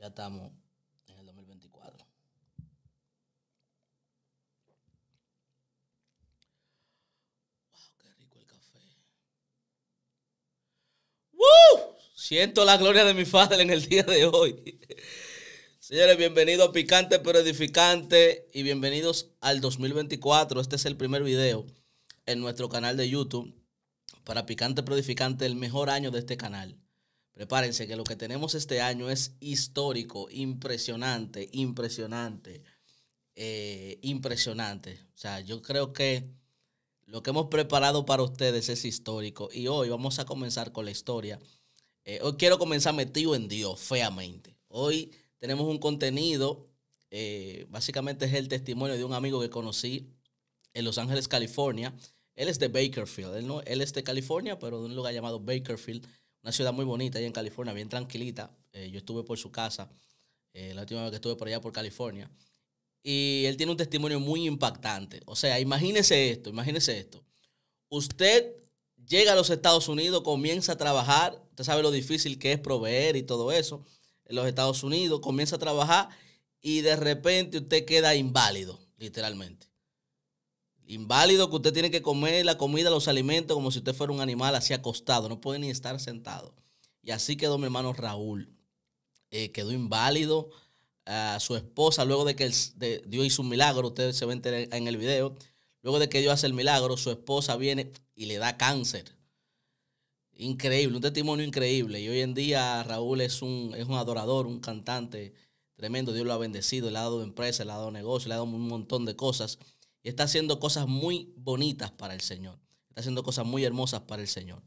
Ya estamos en el 2024. Wow, el café. Siento la gloria de mi padre en el día de hoy. Señores, bienvenidos a Picante pero Edificante y bienvenidos al 2024. Este es el primer video en nuestro canal de YouTube para Picante pero Edificante, el mejor año de este canal. Prepárense que lo que tenemos este año es histórico, impresionante, impresionante, eh, impresionante. O sea, yo creo que lo que hemos preparado para ustedes es histórico y hoy vamos a comenzar con la historia. Eh, hoy quiero comenzar metido en Dios, feamente. Hoy tenemos un contenido, eh, básicamente es el testimonio de un amigo que conocí en Los Ángeles, California. Él es de Bakerfield, no, él es de California, pero de un lugar llamado Bakerfield una ciudad muy bonita ahí en California, bien tranquilita. Eh, yo estuve por su casa eh, la última vez que estuve por allá por California. Y él tiene un testimonio muy impactante. O sea, imagínese esto, imagínese esto. Usted llega a los Estados Unidos, comienza a trabajar, usted sabe lo difícil que es proveer y todo eso, en los Estados Unidos, comienza a trabajar y de repente usted queda inválido, literalmente. Inválido que usted tiene que comer la comida, los alimentos, como si usted fuera un animal así acostado. No puede ni estar sentado. Y así quedó mi hermano Raúl. Eh, quedó inválido. a su esposa, luego de que Dios hizo un milagro, ustedes se ven en el video. Luego de que Dios hace el milagro, su esposa viene y le da cáncer. Increíble, un testimonio increíble. Y hoy en día Raúl es un, es un adorador, un cantante tremendo. Dios lo ha bendecido, le ha dado empresa, le ha dado negocio, le ha dado un montón de cosas y está haciendo cosas muy bonitas para el Señor. Está haciendo cosas muy hermosas para el Señor.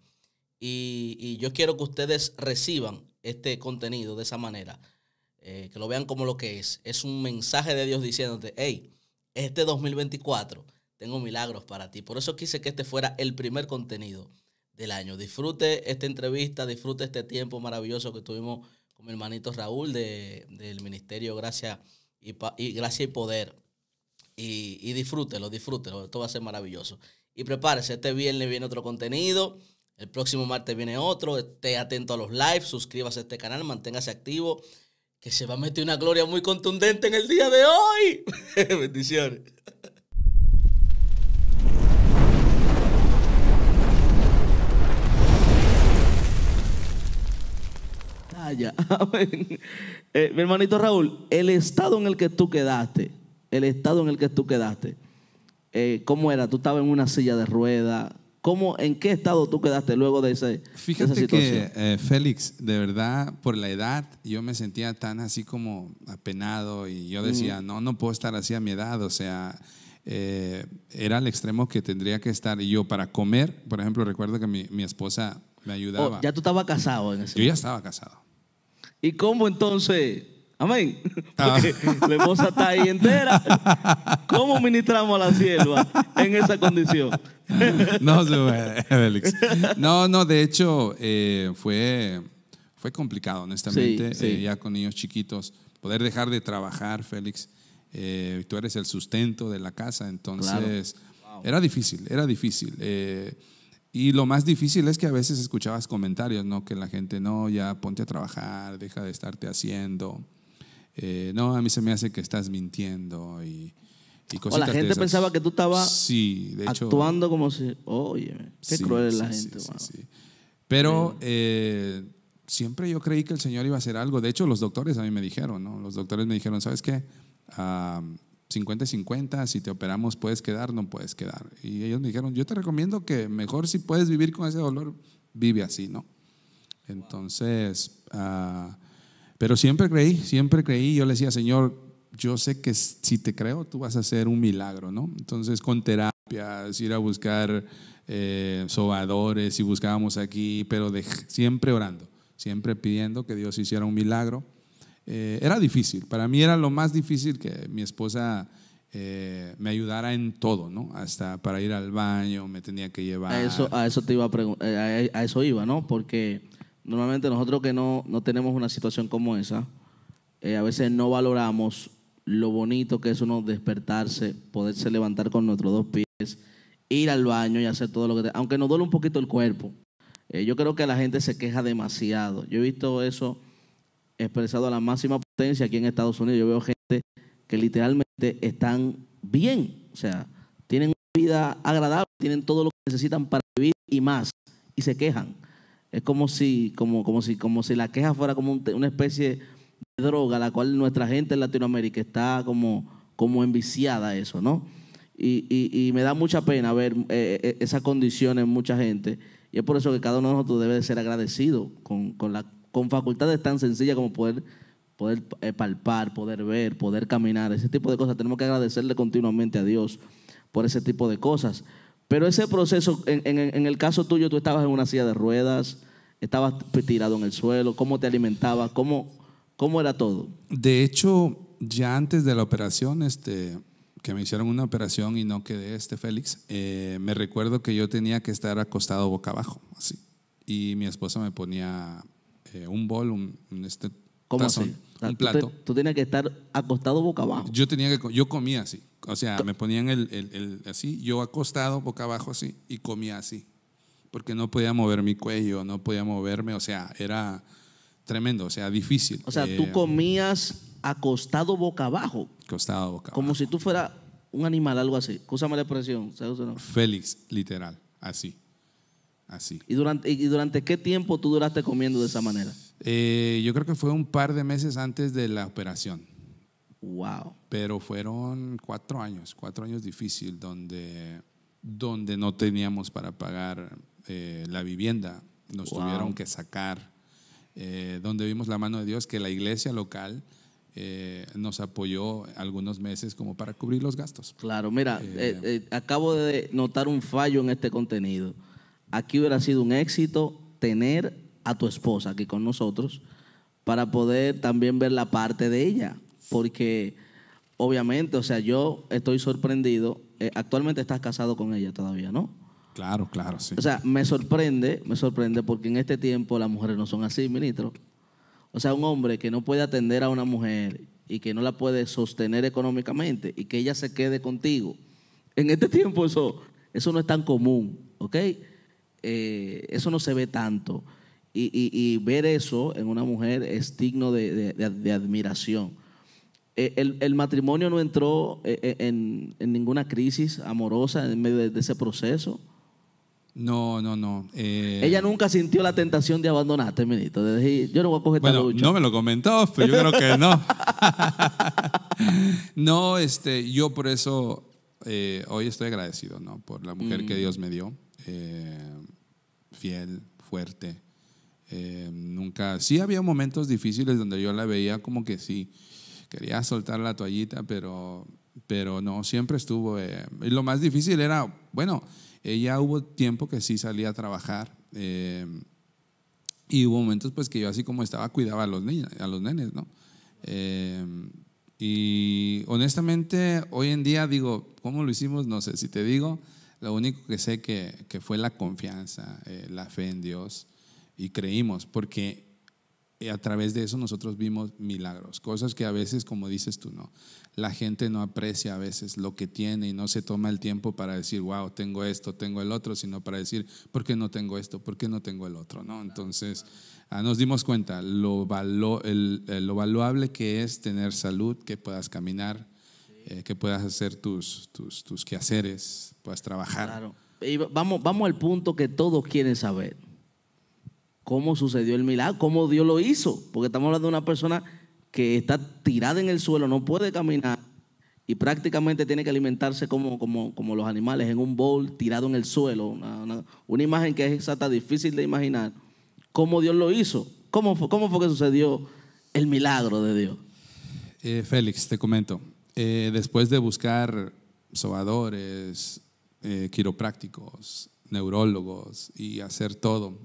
Y, yo quiero que ustedes reciban este contenido de esa manera, eh, que lo vean como lo que es. Es un mensaje de Dios diciéndote, hey, este 2024 tengo milagros para ti. Por eso quise que este fuera el primer contenido del año. Disfrute esta entrevista, disfrute este tiempo maravilloso que tuvimos con mi hermanito Raúl del Ministerio Gracia y, y Gracia y Poder y, y disfrútelo, disfrútelo. Esto va a ser maravilloso. Y prepárese, este viernes viene otro contenido. El próximo martes viene otro. Esté atento a los lives, suscríbase a este canal, manténgase activo, que se va a meter una gloria muy contundente en el día de hoy. Bendiciones. Ah, eh, mi hermanito Raúl, el estado en el que tú quedaste el estado en el que tú quedaste. Eh, ¿Cómo era? ¿Tú estabas en una silla de rueda? ¿Cómo, ¿En qué estado tú quedaste luego de, ese, esa situación? Eh, Félix, de verdad, por la edad, yo me sentía tan así como apenado y yo decía, no, no puedo estar así a mi edad, o sea, eh, era el extremo que tendría que estar y yo para comer. Por ejemplo, recuerdo que mi, esposa me oh, ayudaba. ya tú estabas casado en ese Yo ya estaba casado. ¿Y cómo entonces Amén. Ah. la esposa está ahí entera. ¿Cómo ministramos a la sierva en esa condición? no se Félix. No, no, de hecho, eh, fue, fue complicado, honestamente, eh, ya con niños chiquitos, poder dejar de trabajar, Félix. Eh, tú eres el sustento de la casa, entonces era difícil, era difícil. Y lo más difícil es que a veces escuchabas comentarios, ¿no? Que la gente, no, ya ponte a trabajar, deja de estarte haciendo. Eh, no, a mí se me hace que estás mintiendo y, y O la gente pensaba que tú estabas sí, de hecho, actuando como si, oye, qué cruel es la gente. Pero eh, siempre yo creí que el Señor iba a hacer algo. De hecho, los doctores a mí me dijeron, ¿no? Los doctores me dijeron, ¿sabes qué? 50-50, ah, si te operamos puedes quedar, no puedes quedar. Y ellos me dijeron, yo te recomiendo que mejor si puedes vivir con ese dolor, vive así, ¿no? Entonces, ah, pero siempre creí, siempre creí. Yo le decía, Señor, yo sé que si te creo, tú vas a hacer un milagro, ¿no? Entonces, con terapias, ir a buscar eh, sobadores y buscábamos aquí, pero de, siempre orando, siempre pidiendo que Dios hiciera un milagro. Eh, era difícil, para mí era lo más difícil que mi esposa eh, me ayudara en todo, ¿no? Hasta para ir al baño me tenía que llevar. A eso, a eso te iba a, a, a eso iba, ¿no? Porque normalmente nosotros que no, tenemos una situación como esa, eh, a veces no valoramos lo bonito que es uno despertarse, poderse levantar con nuestros dos pies, ir al baño y hacer todo lo que... Aunque nos duele un poquito el cuerpo. Eh, yo creo que la gente se queja demasiado. Yo he visto eso expresado a la máxima potencia aquí en Estados Unidos. Yo veo gente que literalmente están bien, o sea, tienen una vida agradable, tienen todo lo que necesitan para vivir y más, y se quejan es como si, como, como si, como si la queja fuera como una especie de droga, la cual nuestra gente en Latinoamérica está como, como enviciada a eso, ¿no? Y, me da mucha pena ver eh, eh, eh, esa condición en mucha gente. Y es por eso que cada uno de nosotros debe ser agradecido con, la, con facultades tan sencillas como poder, poder palpar, poder ver, poder caminar, ese tipo de cosas. Tenemos que agradecerle continuamente a Dios por ese tipo de cosas. Pero ese proceso, en, el caso tuyo, tú estabas en una silla de ruedas, estabas tirado en el suelo, cómo te alimentabas, cómo, cómo era todo. De hecho, ya antes de la operación, este, que me hicieron una operación y no quedé este Félix, eh, me recuerdo que yo tenía que estar acostado boca abajo, así. Y mi esposa me ponía eh, un bol, un, este ¿Cómo Así? plato. Tú, tenías que estar acostado boca abajo. Yo tenía que, yo comía así. O sea, me ponían el, el, así, yo acostado boca abajo así y comía así. Porque no podía mover mi cuello, no podía moverme. O sea, era tremendo, o sea, difícil. O sea, tú eh, comías acostado boca abajo. Acostado boca abajo. Como si tú fueras un animal, algo así. cosa la expresión, Félix, literal, así. Así. ¿Y durante, ¿Y durante qué tiempo tú duraste comiendo de esa manera? Eh, yo creo que fue un par de meses antes de la operación. Wow. Pero fueron cuatro años, cuatro años difícil donde, donde no teníamos para pagar eh, la vivienda. Nos tuvieron que sacar. Eh, donde vimos la mano de Dios que la iglesia local nos apoyó algunos meses como para cubrir los gastos. Claro, mira, acabo de notar un fallo en este contenido. Aquí hubiera sido un éxito tener a tu esposa aquí con nosotros para poder también ver la parte de ella, porque obviamente, o sea, yo estoy sorprendido, eh, actualmente estás casado con ella todavía, ¿no? Claro, claro, sí. O sea, me sorprende, me sorprende porque en este tiempo las mujeres no son así, ministro. O sea, un hombre que no puede atender a una mujer y que no la puede sostener económicamente y que ella se quede contigo. En este tiempo eso, eso no es tan común, ¿ok? Eh, eso no se ve tanto. Y, ver eso en una mujer es digno de, admiración. Eh, el, matrimonio no entró eh, eh, en, ninguna crisis amorosa en medio de, ese proceso. No, no, no. Ella nunca sintió la tentación de abandonarte, ministro. De decir, yo no voy a coger bueno, esta No me lo comentó, pero yo creo que no. no, este, yo por eso hoy estoy agradecido, ¿no? Por la mujer que mm. Dios me dio. fiel, fuerte eh, nunca, sí había momentos difíciles donde yo la veía como que sí, quería soltar la toallita, pero, pero no, siempre estuvo. Eh, lo más difícil era, bueno, ella hubo tiempo que sí salía a trabajar. Eh, y hubo momentos pues que yo así como estaba cuidaba a los niños, a los nenes, ¿no? y honestamente hoy en día digo, ¿cómo lo hicimos? No sé, si te digo, lo único que sé que, fue la confianza, la fe en Dios, y creímos, porque eh, a través de eso nosotros vimos milagros, cosas que a veces, como dices tú, no, la gente no aprecia a veces lo que tiene y no se toma el tiempo para decir, wow, tengo esto, tengo el otro, sino para decir, ¿por qué no tengo esto? ¿Por qué no tengo el otro? ¿No? Entonces, ah, nos dimos cuenta lo, eh, lo valuable que es tener salud, que puedas caminar, eh, que puedas hacer tus, tus, quehaceres, puedas trabajar. vamos, vamos al punto que todos quieren saber cómo sucedió el milagro, cómo Dios lo hizo, porque estamos hablando de una persona que está tirada en el suelo, no puede caminar y prácticamente tiene que alimentarse como, como, los animales en un bowl tirado en el suelo, una, imagen que es exacta, difícil de imaginar, cómo Dios lo hizo, cómo, fue, cómo fue que sucedió el milagro de Dios. Eh, Félix, te comento, eh, después de buscar sobadores, eh, quiroprácticos, neurólogos y hacer todo,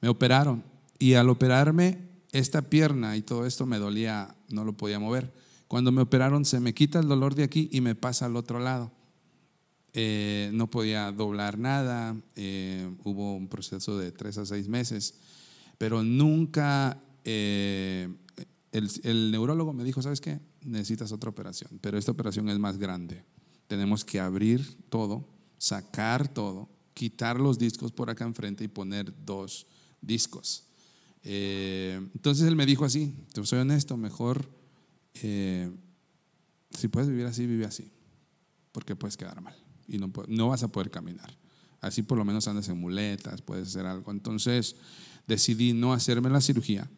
me operaron y al operarme esta pierna y todo esto me dolía, no lo podía mover. Cuando me operaron se me quita el dolor de aquí y me pasa al otro lado. Eh, no podía doblar nada, eh, hubo un proceso de tres a seis meses, pero nunca eh, el, el neurólogo me dijo, ¿sabes qué? Necesitas otra operación, pero esta operación es más grande. Tenemos que abrir todo, sacar todo, quitar los discos por acá enfrente y poner dos discos. Eh, entonces él me dijo así, te soy honesto, mejor eh, si puedes vivir así, vive así, porque puedes quedar mal y no, vas a poder caminar. Así por lo menos andas en muletas, puedes hacer algo. Entonces decidí no hacerme la cirugía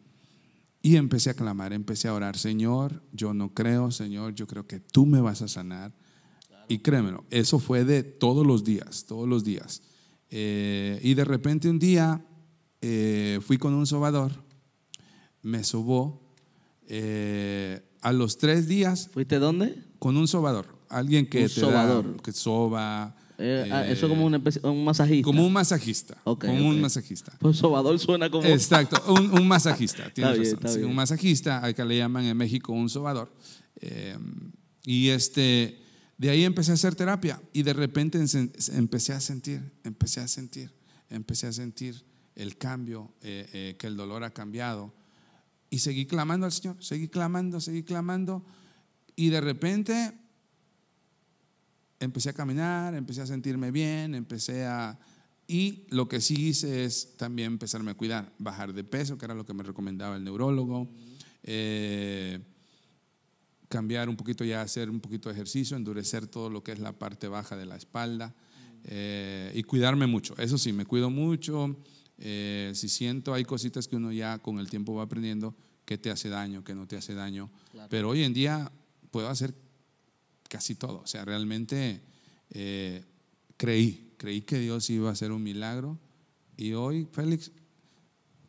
y empecé a clamar, empecé a orar, Señor, yo no creo, Señor, yo creo que tú me vas a sanar. Y créemelo, eso fue de todos los días, todos los días. Eh, y de repente un día eh, fui con un sobador, me sobó. Eh, a los tres días. ¿Fuiste dónde? Con un sobador. Alguien que un sobador. que soba. Eh, ah, eh eso como un, masajista. Como un masajista. como un masajista. Pues sobador suena como. Exacto, un, masajista. tienes razón. un masajista, al que le llaman en México un sobador. y este, de ahí empecé a hacer terapia y de repente empecé a sentir, empecé a sentir, empecé a sentir el cambio, eh, eh, que el dolor ha cambiado. Y seguí clamando al Señor, seguí clamando, seguí clamando. Y de repente empecé a caminar, empecé a sentirme bien, empecé a... Y lo que sí hice es también empezarme a cuidar, bajar de peso, que era lo que me recomendaba el neurólogo, eh, cambiar un poquito ya, hacer un poquito de ejercicio, endurecer todo lo que es la parte baja de la espalda y cuidarme mucho. Eso sí, me cuido mucho, eh, si siento hay cositas que uno ya con el tiempo va aprendiendo que te hace daño, que no te hace daño. Pero hoy en día puedo hacer casi todo. O sea, realmente eh, creí, creí que Dios iba a hacer un milagro. Y hoy, Félix,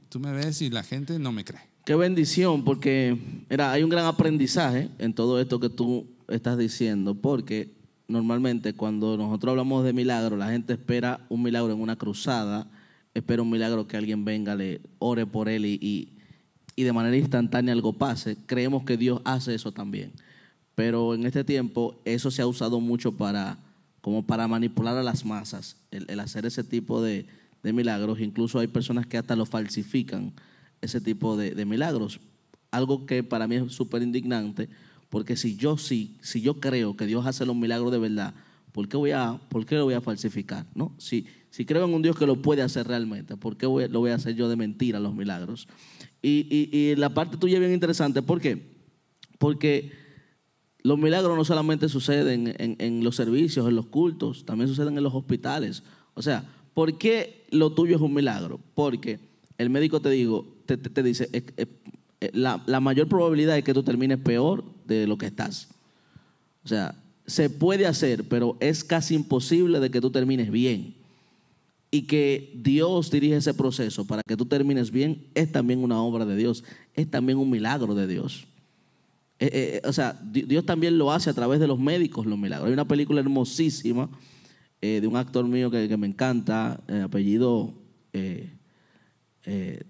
tú me ves y la gente no me cree. Qué bendición, porque era hay un gran aprendizaje en todo esto que tú estás diciendo, porque normalmente cuando nosotros hablamos de milagro, la gente espera un milagro en una cruzada, espero un milagro que alguien venga, le ore por él y, de manera instantánea algo pase. Creemos que Dios hace eso también. Pero en este tiempo eso se ha usado mucho para, como para manipular a las masas, el, hacer ese tipo de, milagros. Incluso hay personas que hasta lo falsifican, ese tipo de, milagros. Algo que para mí es súper indignante, porque si yo sí, si, yo creo que Dios hace los milagros de verdad, ¿por qué, voy a, ¿por qué lo voy a falsificar? ¿No? Si, si creo en un Dios que lo puede hacer realmente, ¿por qué lo voy a hacer yo de mentira los milagros? Y, la parte tuya es bien interesante. ¿Por qué? Porque los milagros no solamente suceden en, los servicios, en los cultos, también suceden en los hospitales. O sea, ¿por qué lo tuyo es un milagro? Porque el médico te, digo, te, dice, eh, la mayor probabilidad es que tú termines peor de lo que estás. O sea, se puede hacer, pero es casi imposible de que tú termines bien y que Dios dirige ese proceso para que tú termines bien, es también una obra de Dios, es también un milagro de Dios. Eh, eh, eh, o sea, Dios también lo hace a través de los médicos, los milagros. Hay una película hermosísima de un actor mío que, me encanta, apellido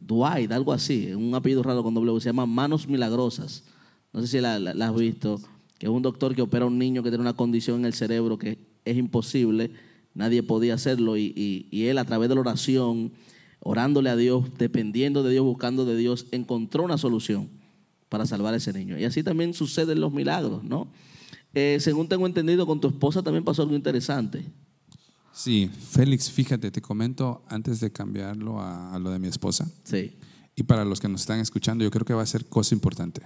Dwight, algo así, un apellido raro con doble, se llama Manos Milagrosas. No sé si la has visto, que es un doctor que opera a un niño que tiene una condición en el cerebro que es imposible Nadie podía hacerlo y, él a través de la oración, orándole a Dios, dependiendo de Dios, buscando de Dios, encontró una solución para salvar a ese niño. Y así también suceden los milagros, ¿no? Eh, según tengo entendido, con tu esposa también pasó algo interesante. Sí, Félix, fíjate, te comento antes de cambiarlo a, lo de mi esposa. Sí. Y para los que nos están escuchando, yo creo que va a ser cosa importante.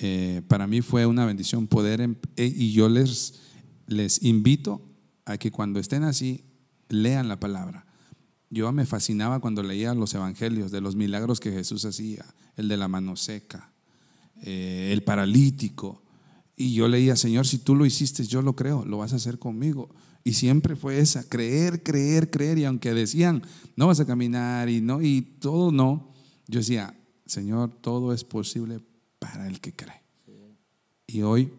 Eh, para mí fue una bendición poder, em, eh, y yo les, les invito a que cuando estén así, lean la palabra. Yo me fascinaba cuando leía los evangelios de los milagros que Jesús hacía, el de la mano seca, eh, el paralítico. Y yo leía, Señor, si tú lo hiciste, yo lo creo, lo vas a hacer conmigo. Y siempre fue esa, creer, creer, creer. Y aunque decían, no vas a caminar y, no, y todo no, yo decía, Señor, todo es posible para el que cree. Y hoy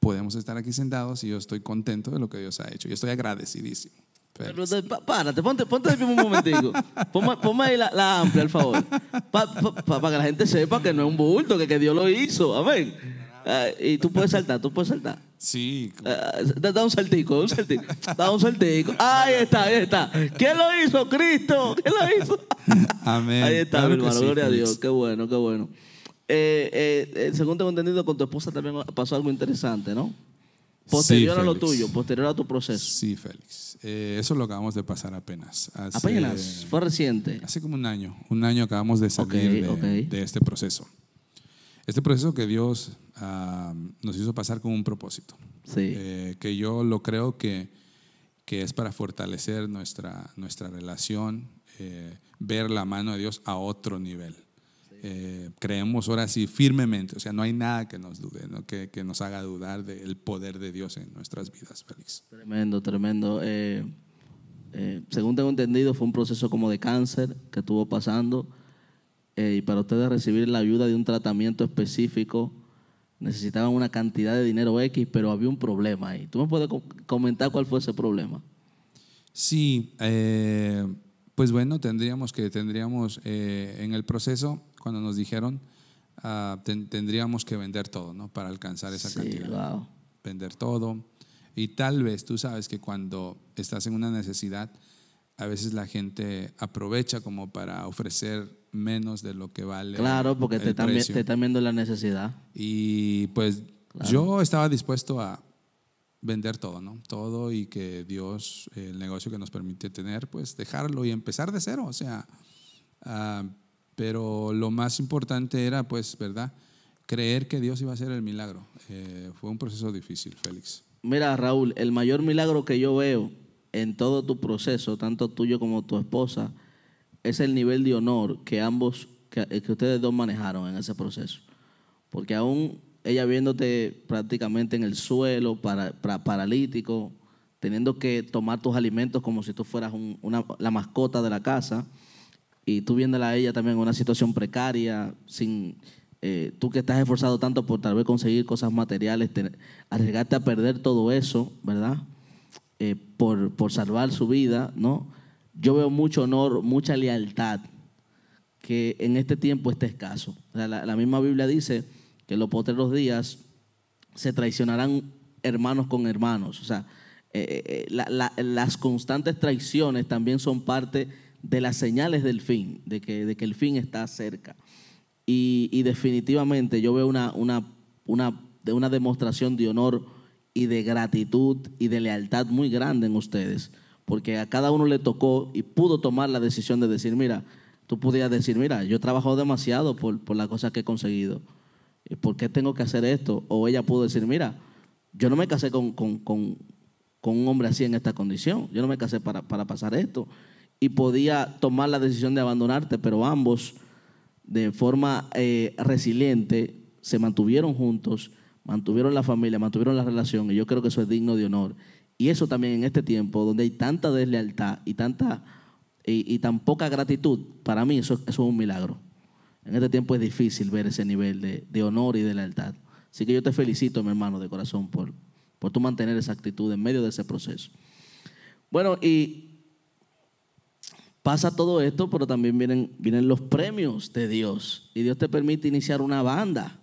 podemos estar aquí sentados y yo estoy contento de lo que Dios ha hecho. Yo estoy agradecidísimo. Pero, párate, ponte, ponte de un momentico. Ponme, ahí la, amplia, por favor. Para que la gente sepa que no es un bulto, que, que Dios lo hizo. Amén. Ah, y tú puedes saltar, tú puedes saltar. Sí. Ah, da, un saltico, da un saltico. Da un saltico. Ahí está, ahí está. ¿Quién lo hizo? Cristo. ¿Quién lo hizo? Amén. Ahí está, hermano. Gloria a Dios. Qué bueno, qué bueno eh, eh, según tengo entendido, con tu esposa también pasó algo interesante, ¿no? Posterior a lo tuyo, posterior a tu proceso. Sí, Félix. Eh, eso lo acabamos de pasar apenas. apenas, fue reciente. Hace como un año. Un año acabamos de salir de, este proceso. Este proceso que Dios ah, nos hizo pasar con un propósito. Eh, que yo lo creo que, que es para fortalecer nuestra, nuestra relación, eh, ver la mano de Dios a otro nivel. Eh, creemos ahora sí firmemente, o sea, no hay nada que nos dude, que, nos haga dudar del poder de Dios en nuestras vidas, Félix. Tremendo, tremendo. Eh, eh, según tengo entendido, fue un proceso como de cáncer que estuvo pasando y para ustedes recibir la ayuda de un tratamiento específico necesitaban una cantidad de dinero X, pero había un problema ahí. ¿Tú me puedes comentar cuál fue ese problema? Sí, pues bueno, tendríamos que, tendríamos en el proceso cuando nos dijeron ah, tendríamos que vender todo, ¿no? Para alcanzar esa sí, cantidad. Wow. Vender todo. Y tal vez tú sabes que cuando estás en una necesidad, a veces la gente aprovecha como para ofrecer menos de lo que vale. Claro, porque te, están, viendo la necesidad. Y pues yo estaba dispuesto a vender todo, ¿no? Todo y que Dios, el negocio que nos permite tener, pues dejarlo y empezar de cero. O sea, ah, pero lo más importante era, pues, ¿verdad? Creer que Dios iba a hacer el milagro. Eh, fue un proceso difícil, Félix. Mira, Raúl, el mayor milagro que yo veo en todo tu proceso, tanto tuyo como tu esposa, es el nivel de honor que ambos, que, eh, ustedes dos manejaron en ese proceso. Porque aún ella viéndote prácticamente en el suelo, paralítico, teniendo que tomar tus alimentos como si tú fueras una, la mascota de la casa, y tú viéndola a ella también en una situación precaria, sin eh, tú que estás esforzado tanto por tal vez conseguir cosas materiales, arriesgarte a perder todo eso, ¿verdad? Eh, por, por salvar su vida, ¿no? Yo veo mucho honor, mucha lealtad que en este tiempo está escaso. la, misma Biblia dice que en los posteriores días se traicionarán hermanos con hermanos. O sea, eh, las constantes traiciones también son parte de las señales del fin, de que, de que el fin está cerca. Y, definitivamente yo veo una, una, una, una demostración de honor y de gratitud y de lealtad muy grande en ustedes, porque a cada uno le tocó y pudo tomar la decisión de decir, mira, tú podías decir, mira, yo he trabajado demasiado por, por la cosa que he conseguido, eh, ¿por qué tengo que hacer esto? O ella pudo decir, mira, yo no me casé con, con, un hombre así en esta condición, yo no me casé para, para pasar esto, y podía tomar la decisión de abandonarte, pero ambos de forma eh, resiliente se mantuvieron juntos, mantuvieron la familia, mantuvieron la relación y yo creo que eso es digno de honor. Y eso también en este tiempo donde hay tanta deslealtad y tanta y, tan poca gratitud, para mí eso, es un milagro. En este tiempo es difícil ver ese nivel de, honor y de lealtad. Así que yo te felicito, mi hermano, de corazón, por, por tú mantener esa actitud en medio de ese proceso. Bueno, y pasa todo esto, pero también vienen, vienen los premios de Dios. Y Dios te permite iniciar una banda,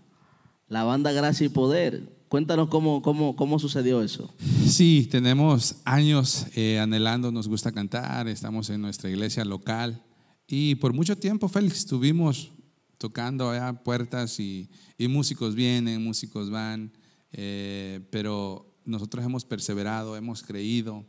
la banda Gracia y Poder. Cuéntanos cómo, cómo, sucedió eso. Sí, tenemos años eh, anhelando, nos gusta cantar, estamos en nuestra iglesia local. Y por mucho tiempo, Félix, estuvimos tocando allá puertas y, músicos vienen, músicos van, eh, pero nosotros hemos perseverado, hemos creído,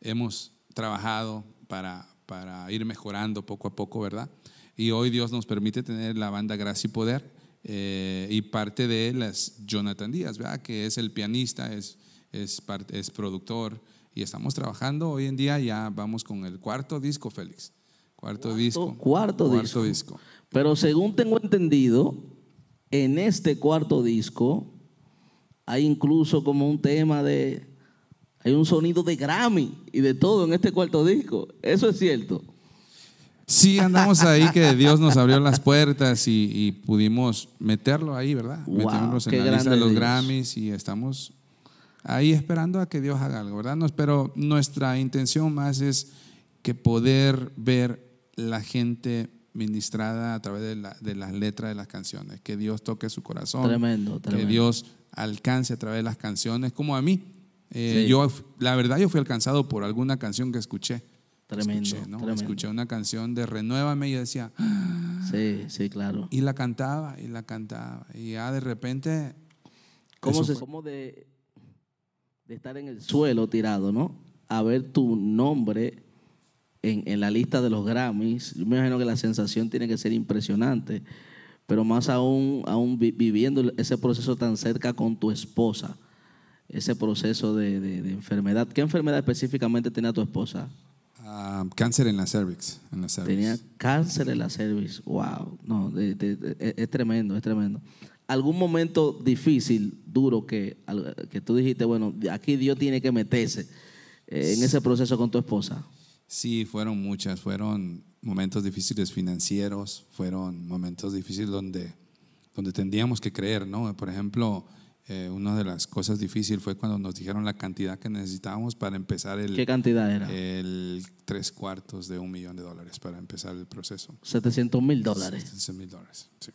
hemos trabajado para, para ir mejorando poco a poco, ¿verdad? Y hoy Dios nos permite tener la banda Gracia y Poder eh, y parte de él es Jonathan Díaz, ¿verdad? Que es el pianista, es, es, es productor y estamos trabajando. Hoy en día ya vamos con el cuarto disco, Félix. Cuarto, disco. Cuarto, disco. Pero según tengo entendido, en este cuarto disco hay incluso como un tema de hay un sonido de Grammy y de todo en este cuarto disco. Eso es cierto. Sí, andamos ahí que Dios nos abrió las puertas y, pudimos meterlo ahí, ¿verdad? Wow, en la lista de los Grammys y estamos ahí esperando a que Dios haga algo, ¿verdad? pero nuestra intención más es que poder ver la gente ministrada a través de, de las letras de las canciones, que Dios toque su corazón, tremendo, tremendo. que Dios alcance a través de las canciones, como a mí, eh, yo, la verdad, yo fui alcanzado por alguna canción que escuché. Tremendo, escuché, una canción de Renuévame y decía. Ah". Sí, sí, claro. Y la cantaba, y la cantaba. Y ya de repente. como de, estar en el suelo tirado, no? A ver tu nombre en, en, la lista de los Grammys. Yo me imagino que la sensación tiene que ser impresionante, pero más aún, aún viviendo ese proceso tan cerca con tu esposa ese proceso de, enfermedad. ¿Qué enfermedad específicamente tenía tu esposa? Ah, cáncer en la cervix. En Tenía cáncer en la cervix. Wow. No, e, es tremendo, es tremendo. ¿Algún momento difícil, duro, que, que tú dijiste, bueno, aquí Dios tiene que meterse eh, en ese proceso con tu esposa? Sí, fueron muchas. Fueron momentos difíciles financieros, fueron momentos difíciles donde, donde tendríamos que creer, ¿no? Por ejemplo, eh, una de las cosas difíciles fue cuando nos dijeron la cantidad que necesitábamos para empezar el... ¿Qué cantidad era? El tres cuartos de un millón de dólares para empezar el proceso. 700 mil dólares. 700 mil dólares, sí.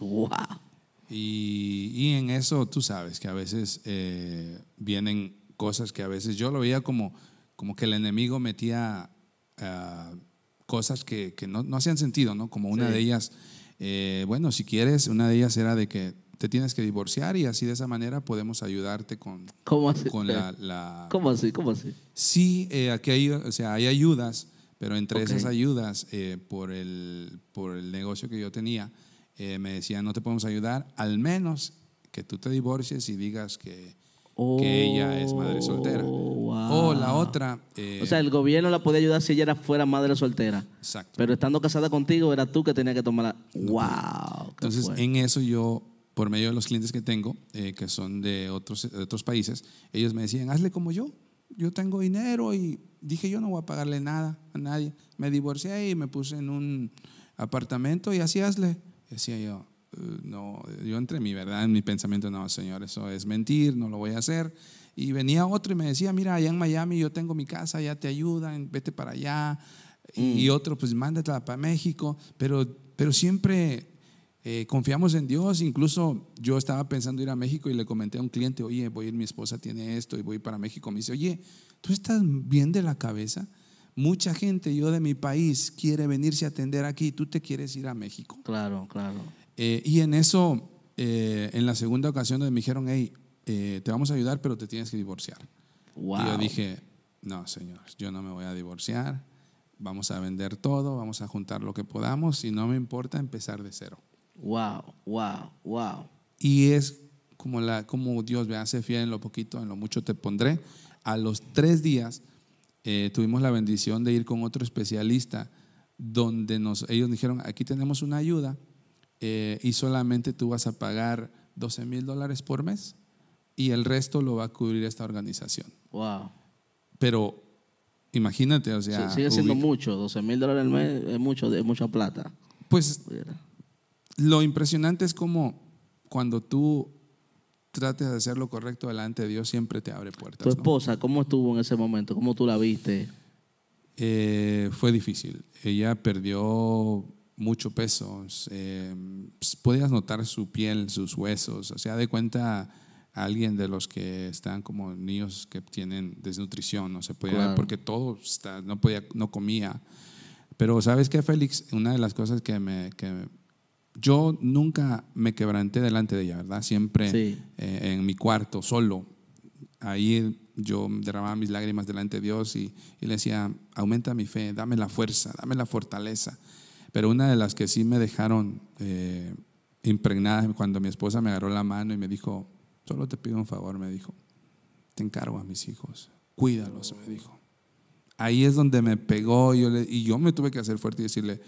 ¡Wow! Y, y, en eso tú sabes que a veces eh, vienen cosas que a veces yo lo veía como, como que el enemigo metía ah, cosas que, que no, no, hacían sentido, ¿no? Como una de ellas, eh, bueno, si quieres, una de ellas era de que te tienes que divorciar y así de esa manera podemos ayudarte con, la, ¿Cómo así? Sí, eh, aquí hay, sea, hay ayudas, pero entre esas ayudas, eh, por, el, por el negocio que yo tenía, eh, me decían, no te podemos ayudar, al menos que tú te divorcies y digas que, ella es madre oh, soltera. O la otra... o sea, el gobierno la podía ayudar si ella era fuera madre soltera. Exacto. Pero estando casada contigo, era tú que tenía que tomar la... ¡Wow! Pues, entonces, en eso yo por medio de los clientes que tengo, eh, que son de otros, otros países, ellos me decían, hazle como yo, yo tengo dinero y dije, yo no voy a pagarle nada a nadie. Me divorcié y me puse en un apartamento y así hazle. Decía yo, eh, no, yo entre mi verdad, en mi pensamiento, no, señor, eso es mentir, no lo voy a hacer. Y venía otro y me decía, mira, allá en Miami yo tengo mi casa, ya te ayudan, vete para allá. Y mm. otro, pues mándate para México, pero, pero siempre eh, confiamos en Dios, incluso yo estaba pensando ir a México y le comenté a un cliente, oye, voy a mi esposa tiene esto y voy para México. Me dice, oye, ¿tú estás bien de la cabeza? Mucha gente, yo de mi país, quiere venirse a atender aquí, tú te quieres ir a México. Claro, claro. Eh, y en eso, eh, en la segunda ocasión me dijeron, hey, te vamos a ayudar, pero te tienes que divorciar. Y yo dije, no, señor, yo no me voy a divorciar, vamos a vender todo, vamos a juntar lo que podamos y no me importa empezar de cero. Wow, wow, wow. Y es como, la, como Dios, me hace fiel en lo poquito, en lo mucho te pondré. A los tres días eh, tuvimos la bendición de ir con otro especialista donde nos, ellos dijeron, aquí tenemos una ayuda eh, y solamente tú vas a pagar 12 mil dólares por mes y el resto lo va a cubrir esta organización. Wow. Pero imagínate, o sea... sigue siendo mucho, 12 mil dólares al mes es, mucho, mucha plata. Pues... Lo impresionante es como cuando tú trates de hacer lo correcto delante de Dios, siempre te abre puertas. ¿Tu esposa cómo estuvo en ese momento? ¿Cómo tú la viste? Eh, fue difícil. Ella perdió mucho peso. Eh, pues, podías notar su piel, sus huesos. O sea, de cuenta alguien de los que están como niños que tienen desnutrición, no se podía, ver porque todo no podía, no comía. Pero sabes qué, Félix, una de las cosas que me, yo nunca me quebranté delante de ella, ¿verdad? Siempre eh, en mi cuarto, solo. Ahí yo derramaba mis lágrimas delante de Dios y, le decía, aumenta mi fe, dame la fuerza, dame la fortaleza. Pero una de las que sí me dejaron eh, impregnada cuando mi esposa me agarró la mano y me dijo, solo te pido un favor, me dijo, te encargo a mis hijos, cuídalos, me dijo. Ahí es donde me pegó y yo, y yo me tuve que hacer fuerte y decirle,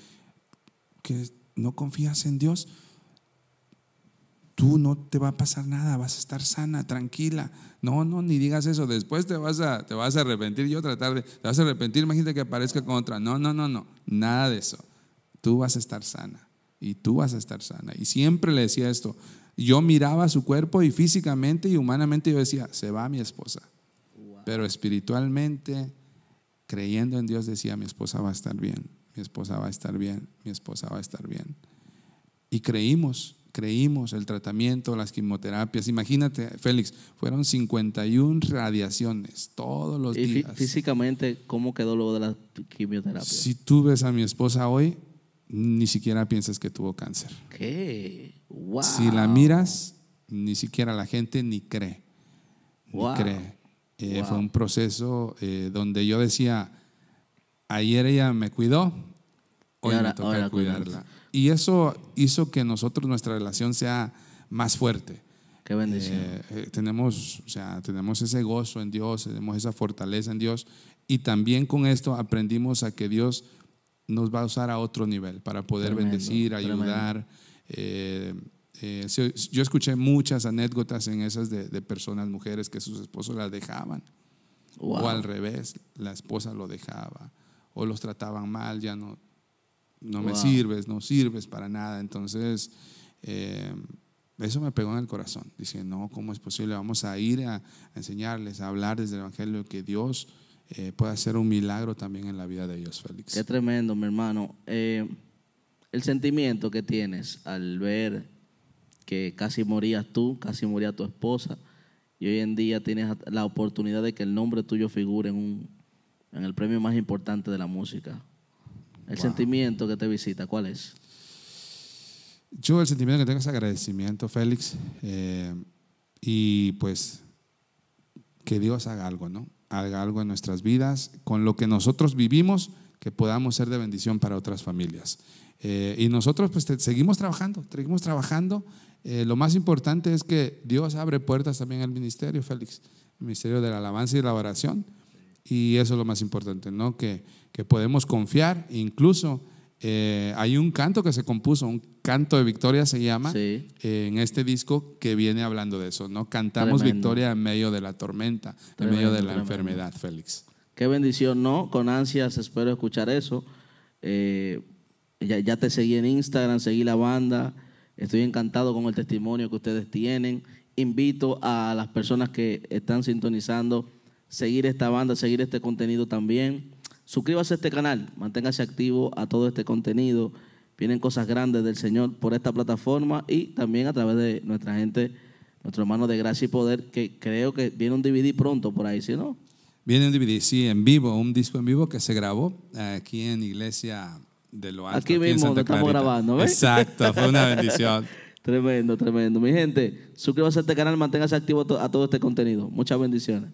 que no confías en Dios, tú no te va a pasar nada, vas a estar sana, tranquila. No, no, ni digas eso, después te vas a, te vas a arrepentir. Yo tratar de, te vas a arrepentir, imagínate que aparezca con otra. No, no, no, no, nada de eso. Tú vas a estar sana y tú vas a estar sana. Y siempre le decía esto. Yo miraba su cuerpo y físicamente y humanamente yo decía, se va mi esposa. Pero espiritualmente, creyendo en Dios, decía, mi esposa va a estar bien mi esposa va a estar bien, mi esposa va a estar bien. Y creímos, creímos el tratamiento, las quimioterapias. Imagínate, Félix, fueron 51 radiaciones todos los ¿Y días. Físicamente, ¿cómo quedó luego de la quimioterapia? Si tú ves a mi esposa hoy, ni siquiera piensas que tuvo cáncer. ¿Qué? Wow. Si la miras, ni siquiera la gente ni cree. Ni cree. Eh, fue un proceso eh, donde yo decía, ayer ella me cuidó, hoy me toca cuidarla. Y eso hizo que nosotros, nuestra relación sea más fuerte. Qué bendición. Eh, eh, tenemos, o sea, tenemos ese gozo en Dios, tenemos esa fortaleza en Dios. Y también con esto aprendimos a que Dios nos va a usar a otro nivel para poder bendecir, ayudar. Eh, yo escuché muchas anécdotas en esas de, personas, mujeres, que sus esposos las dejaban. O al revés, la esposa lo dejaba o los trataban mal, ya no, no me sirves, no sirves para nada. Entonces, eh, eso me pegó en el corazón. Dije, no, ¿cómo es posible? Vamos a ir a, enseñarles, a hablar desde el Evangelio que Dios eh, puede hacer un milagro también en la vida de ellos, Félix. Qué tremendo, mi hermano. Eh, el sentimiento que tienes al ver que casi morías tú, casi moría tu esposa, y hoy en día tienes la oportunidad de que el nombre tuyo figure en un en el premio más importante de la música. El sentimiento que te visita, ¿cuál es? Yo el sentimiento que tengo es agradecimiento, Félix, eh, y pues que Dios haga algo, ¿no? Haga algo en nuestras vidas, con lo que nosotros vivimos, que podamos ser de bendición para otras familias. Eh, y nosotros pues seguimos trabajando, seguimos trabajando. Eh, lo más importante es que Dios abre puertas también al ministerio, Félix, el ministerio de la alabanza y la oración y eso es lo más importante, ¿no? Que, podemos confiar. Incluso eh, hay un canto que se compuso, un canto de victoria se llama, eh, en este disco que viene hablando de eso, ¿no? Cantamos victoria en medio de la tormenta, en medio de la enfermedad, Félix. Qué bendición, ¿no? Con ansias espero escuchar eso. Eh, ya te seguí en Instagram, seguí la banda. Estoy encantado con el testimonio que ustedes tienen. Invito a las personas que están sintonizando seguir esta banda, seguir este contenido también. Suscríbase a este canal, manténgase activo a todo este contenido. Vienen cosas grandes del Señor por esta plataforma y también a través de nuestra gente, nuestro hermano de Gracia y Poder, que creo que viene un DVD pronto por ahí, ¿sí no? Viene un DVD, sí, en vivo, un disco en vivo que se grabó aquí en Iglesia de lo Alto. Aquí, mismo lo estamos grabando, ¿ves? Exacto, fue una bendición. tremendo, tremendo. Mi gente, suscríbase a este canal, manténgase activo a todo este contenido. Muchas bendiciones.